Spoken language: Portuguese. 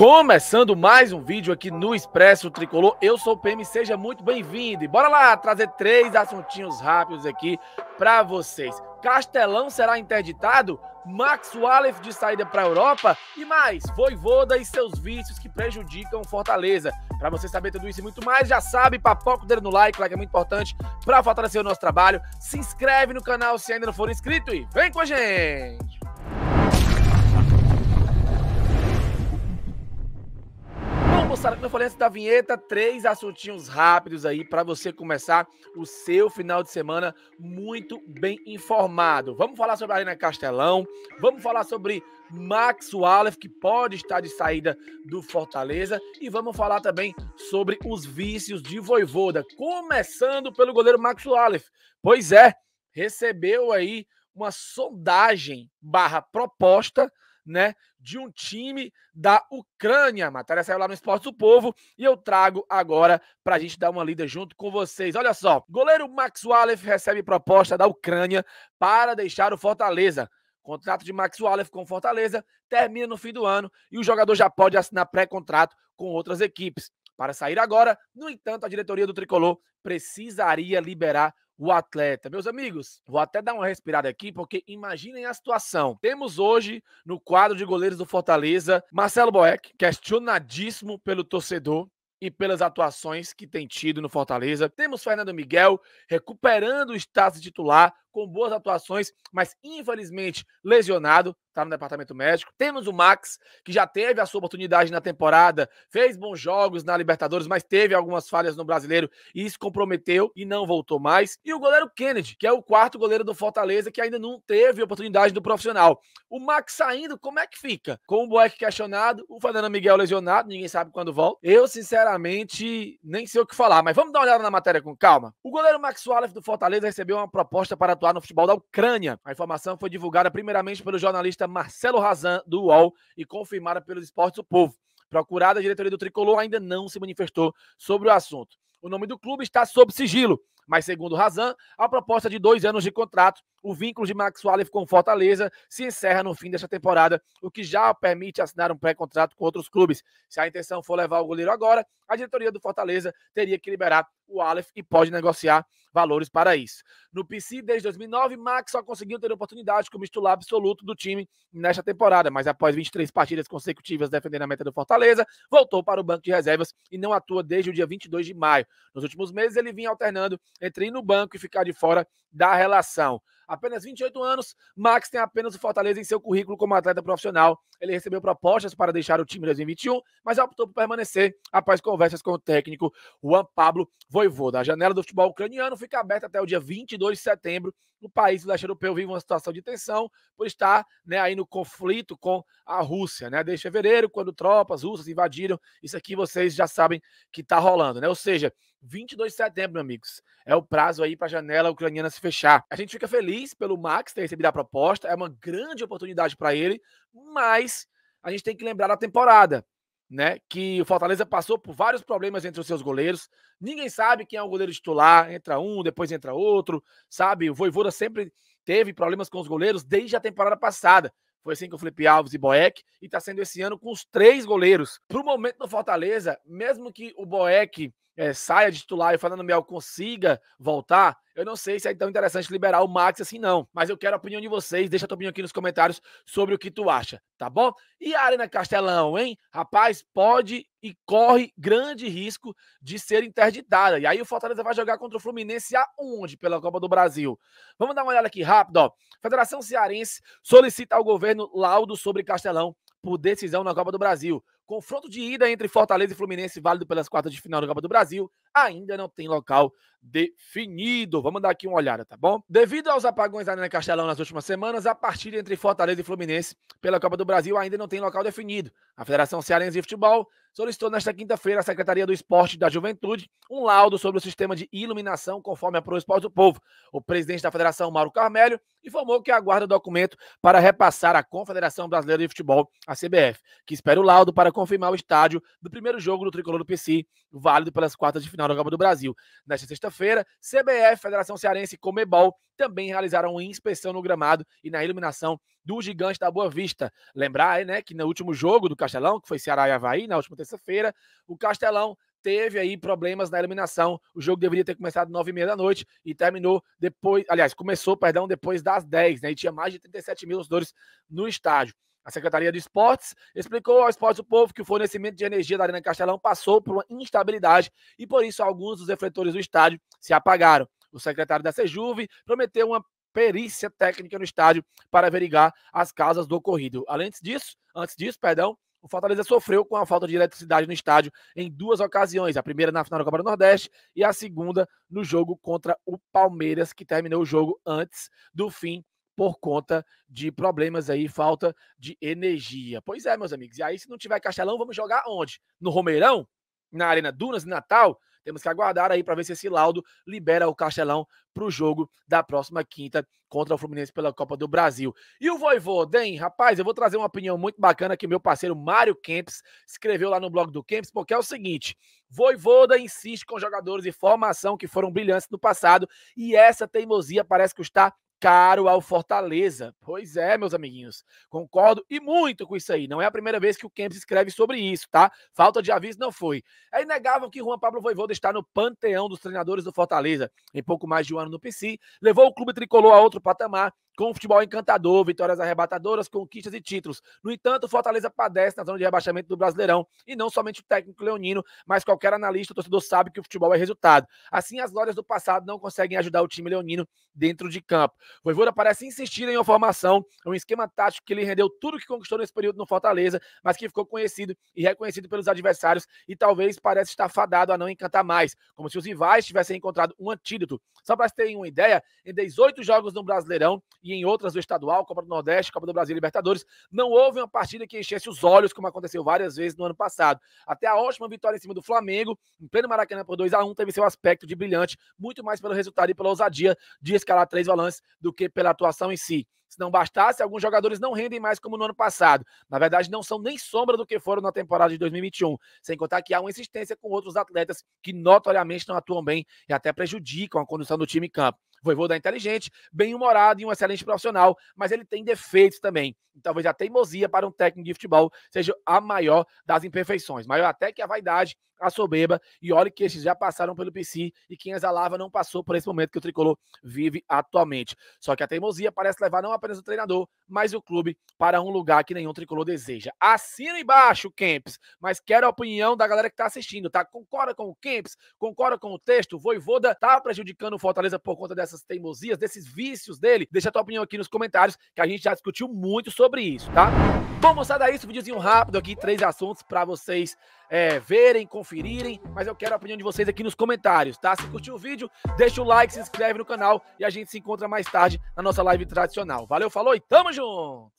Começando mais um vídeo aqui no Expresso Tricolor, eu sou o PM, seja muito bem-vindo. E bora lá trazer três assuntinhos rápidos aqui para vocês. Castelão será interditado? Max Wallef de saída para a Europa e mais, Voivoda e seus vícios que prejudicam Fortaleza. Para você saber tudo isso e muito mais, já sabe, papoca o dedo no like, like é muito importante para fortalecer o nosso trabalho. Se inscreve no canal se ainda não for inscrito e vem com a gente! moçada, como eu falei antes da vinheta, três assuntinhos rápidos aí para você começar o seu final de semana muito bem informado. Vamos falar sobre a Arena Castelão, vamos falar sobre Max Wallace, que pode estar de saída do Fortaleza, e vamos falar também sobre os vícios de Voivoda, começando pelo goleiro Max Wallace. Pois é, recebeu aí uma sondagem barra proposta né, de um time da Ucrânia. A matéria saiu lá no Esporte do Povo e eu trago agora para a gente dar uma lida junto com vocês. Olha só, goleiro Max Walef recebe proposta da Ucrânia para deixar o Fortaleza. contrato de Max Walef com Fortaleza termina no fim do ano e o jogador já pode assinar pré-contrato com outras equipes. Para sair agora, no entanto, a diretoria do Tricolor precisaria liberar o atleta. Meus amigos, vou até dar uma respirada aqui, porque imaginem a situação. Temos hoje, no quadro de goleiros do Fortaleza, Marcelo Boeck, questionadíssimo pelo torcedor, e pelas atuações que tem tido no Fortaleza. Temos Fernando Miguel recuperando o status titular com boas atuações, mas infelizmente lesionado, está no departamento médico. Temos o Max, que já teve a sua oportunidade na temporada, fez bons jogos na Libertadores, mas teve algumas falhas no brasileiro e isso comprometeu e não voltou mais. E o goleiro Kennedy, que é o quarto goleiro do Fortaleza, que ainda não teve oportunidade do profissional. O Max saindo, como é que fica? Com o Boeck questionado, o Fernando Miguel lesionado, ninguém sabe quando volta. Eu, sinceramente, nem sei o que falar, mas vamos dar uma olhada na matéria com calma. O goleiro Max Wallace do Fortaleza recebeu uma proposta para atuar no futebol da Ucrânia. A informação foi divulgada primeiramente pelo jornalista Marcelo Razan, do UOL, e confirmada pelo Esportes do Povo. Procurada, a diretoria do Tricolor ainda não se manifestou sobre o assunto. O nome do clube está sob sigilo mas, segundo Razan, a proposta de dois anos de contrato, o vínculo de Max Wallace com Fortaleza se encerra no fim desta temporada, o que já permite assinar um pré-contrato com outros clubes. Se a intenção for levar o goleiro agora, a diretoria do Fortaleza teria que liberar o Aleph e pode negociar valores para isso. No PC, desde 2009, Max só conseguiu ter oportunidade como titular absoluto do time nesta temporada, mas após 23 partidas consecutivas defendendo a meta do Fortaleza, voltou para o banco de reservas e não atua desde o dia 22 de maio. Nos últimos meses, ele vinha alternando entre ir no banco e ficar de fora da relação. Apenas 28 anos, Max tem apenas o Fortaleza em seu currículo como atleta profissional. Ele recebeu propostas para deixar o time em 2021, mas optou por permanecer após conversas com o técnico Juan Pablo Voivoda. A janela do futebol ucraniano fica aberta até o dia 22 de setembro. O país do leste europeu vive uma situação de tensão por estar né, aí no conflito com a Rússia. Né? Desde fevereiro, quando tropas russas invadiram, isso aqui vocês já sabem que está rolando. Né? Ou seja, 22 de setembro, meus amigos. É o prazo aí para a janela ucraniana se fechar. A gente fica feliz pelo Max ter recebido a proposta, é uma grande oportunidade para ele, mas a gente tem que lembrar da temporada, né? Que o Fortaleza passou por vários problemas entre os seus goleiros. Ninguém sabe quem é o goleiro titular, entra um, depois entra outro, sabe? O Voivoda sempre teve problemas com os goleiros desde a temporada passada. Foi assim com o Felipe Alves e Boeck, e está sendo esse ano com os três goleiros. Para o momento do Fortaleza, mesmo que o Boeck é, saia de titular e o Fernando Mel consiga voltar, eu não sei se é tão interessante liberar o Max assim, não. Mas eu quero a opinião de vocês. Deixa a tua opinião aqui nos comentários sobre o que tu acha, tá bom? E a Arena Castelão, hein? Rapaz, pode e corre grande risco de ser interditada. E aí o Fortaleza vai jogar contra o Fluminense aonde pela Copa do Brasil? Vamos dar uma olhada aqui rápido, ó. Federação Cearense solicita ao governo laudo sobre Castelão por decisão na Copa do Brasil. Confronto de ida entre Fortaleza e Fluminense, válido pelas quartas de final da Copa do Brasil, ainda não tem local definido. Vamos dar aqui uma olhada, tá bom? Devido aos apagões da Arena Castelão nas últimas semanas, a partida entre Fortaleza e Fluminense pela Copa do Brasil ainda não tem local definido. A Federação Cearense de Futebol solicitou nesta quinta-feira à Secretaria do Esporte e da Juventude um laudo sobre o sistema de iluminação conforme a Pro Esporte do Povo. O presidente da Federação, Mauro Carmélio, informou que aguarda o documento para repassar à Confederação Brasileira de Futebol, a CBF, que espera o laudo para confirmar o estádio do primeiro jogo do Tricolor do PC, válido pelas quartas de final da Copa do Brasil. Nesta sexta-feira, CBF, Federação Cearense e Comebol também realizaram uma inspeção no gramado e na iluminação do Gigante da Boa Vista. Lembrar, né, que no último jogo do Castelão, que foi Ceará e Havaí, na última terça-feira, o Castelão teve aí problemas na iluminação. O jogo deveria ter começado nove e meia da noite e terminou depois, aliás, começou, perdão, depois das 10, né? E tinha mais de 37 mil torcedores no estádio. A Secretaria de Esportes explicou ao Esporte do Povo que o fornecimento de energia da Arena Castelão passou por uma instabilidade e, por isso, alguns dos refletores do estádio se apagaram. O secretário da Sejuve prometeu uma perícia técnica no estádio para averiguar as causas do ocorrido. Além disso, antes disso, perdão, o Fortaleza sofreu com a falta de eletricidade no estádio em duas ocasiões, a primeira na final da Copa do Nordeste e a segunda no jogo contra o Palmeiras, que terminou o jogo antes do fim por conta de problemas aí, falta de energia. Pois é, meus amigos. E aí, se não tiver Castelão, vamos jogar onde? No Romeirão? Na Arena Dunas, em Natal? Temos que aguardar aí para ver se esse laudo libera o Castelão para o jogo da próxima quinta contra o Fluminense pela Copa do Brasil. E o Den, rapaz, eu vou trazer uma opinião muito bacana que meu parceiro Mário Kempis escreveu lá no blog do Kempis, porque é o seguinte: Voivoda insiste com jogadores de formação que foram brilhantes no passado e essa teimosia parece custar caro ao Fortaleza. Pois é, meus amiguinhos. Concordo e muito com isso aí. Não é a primeira vez que o Kemp escreve sobre isso, tá? Falta de aviso não foi. É inegável que Juan Pablo Voivoda está no panteão dos treinadores do Fortaleza. Em pouco mais de um ano no PC, levou o clube tricolor a outro patamar com futebol encantador, vitórias arrebatadoras, conquistas e títulos. No entanto, o Fortaleza padece na zona de rebaixamento do Brasileirão, e não somente o técnico leonino, mas qualquer analista, torcedor sabe que o futebol é resultado. Assim, as glórias do passado não conseguem ajudar o time leonino dentro de campo. O Voivoda parece insistir em uma formação, um esquema tático que lhe rendeu tudo que conquistou nesse período no Fortaleza, mas que ficou conhecido e reconhecido pelos adversários e talvez parece estar fadado a não encantar mais, como se os rivais tivessem encontrado um antídoto. Só para terem uma ideia, em 18 jogos no Brasileirão e em outras do estadual, Copa do Nordeste, Copa do Brasil, Libertadores, não houve uma partida que enchesse os olhos, como aconteceu várias vezes no ano passado. Até a ótima vitória em cima do Flamengo, em pleno Maracanã por 2 a 1 teve seu aspecto de brilhante, muito mais pelo resultado e pela ousadia de escalar três volantes do que pela atuação em si. Se não bastasse, alguns jogadores não rendem mais como no ano passado. Na verdade, não são nem sombra do que foram na temporada de 2021. Sem contar que há uma insistência com outros atletas que notoriamente não atuam bem e até prejudicam a condução do time em campo. Voivoda da inteligente, bem-humorado e um excelente profissional, mas ele tem defeitos também. Então, talvez a teimosia para um técnico de futebol seja a maior das imperfeições, maior até que a vaidade a soberba. E olha que esses já passaram pelo PC e quem exalava não passou por esse momento que o tricolor vive atualmente. Só que a teimosia parece levar não apenas o treinador, mas o clube para um lugar que nenhum tricolor deseja. Assina embaixo, Kempis, mas quero a opinião da galera que está assistindo, tá? Concorda com o Kempis? Concorda com o texto? Voivoda tá prejudicando o Fortaleza por conta dessas teimosias, desses vícios dele? Deixa a tua opinião aqui nos comentários, que a gente já discutiu muito sobre isso, tá? Bom, moçada, é isso, videozinho rápido aqui, três assuntos para vocês é, verem, conferirem, mas eu quero a opinião de vocês aqui nos comentários, tá? Se curtiu o vídeo, deixa o like, se inscreve no canal e a gente se encontra mais tarde na nossa live tradicional. Valeu, falou e tamo junto!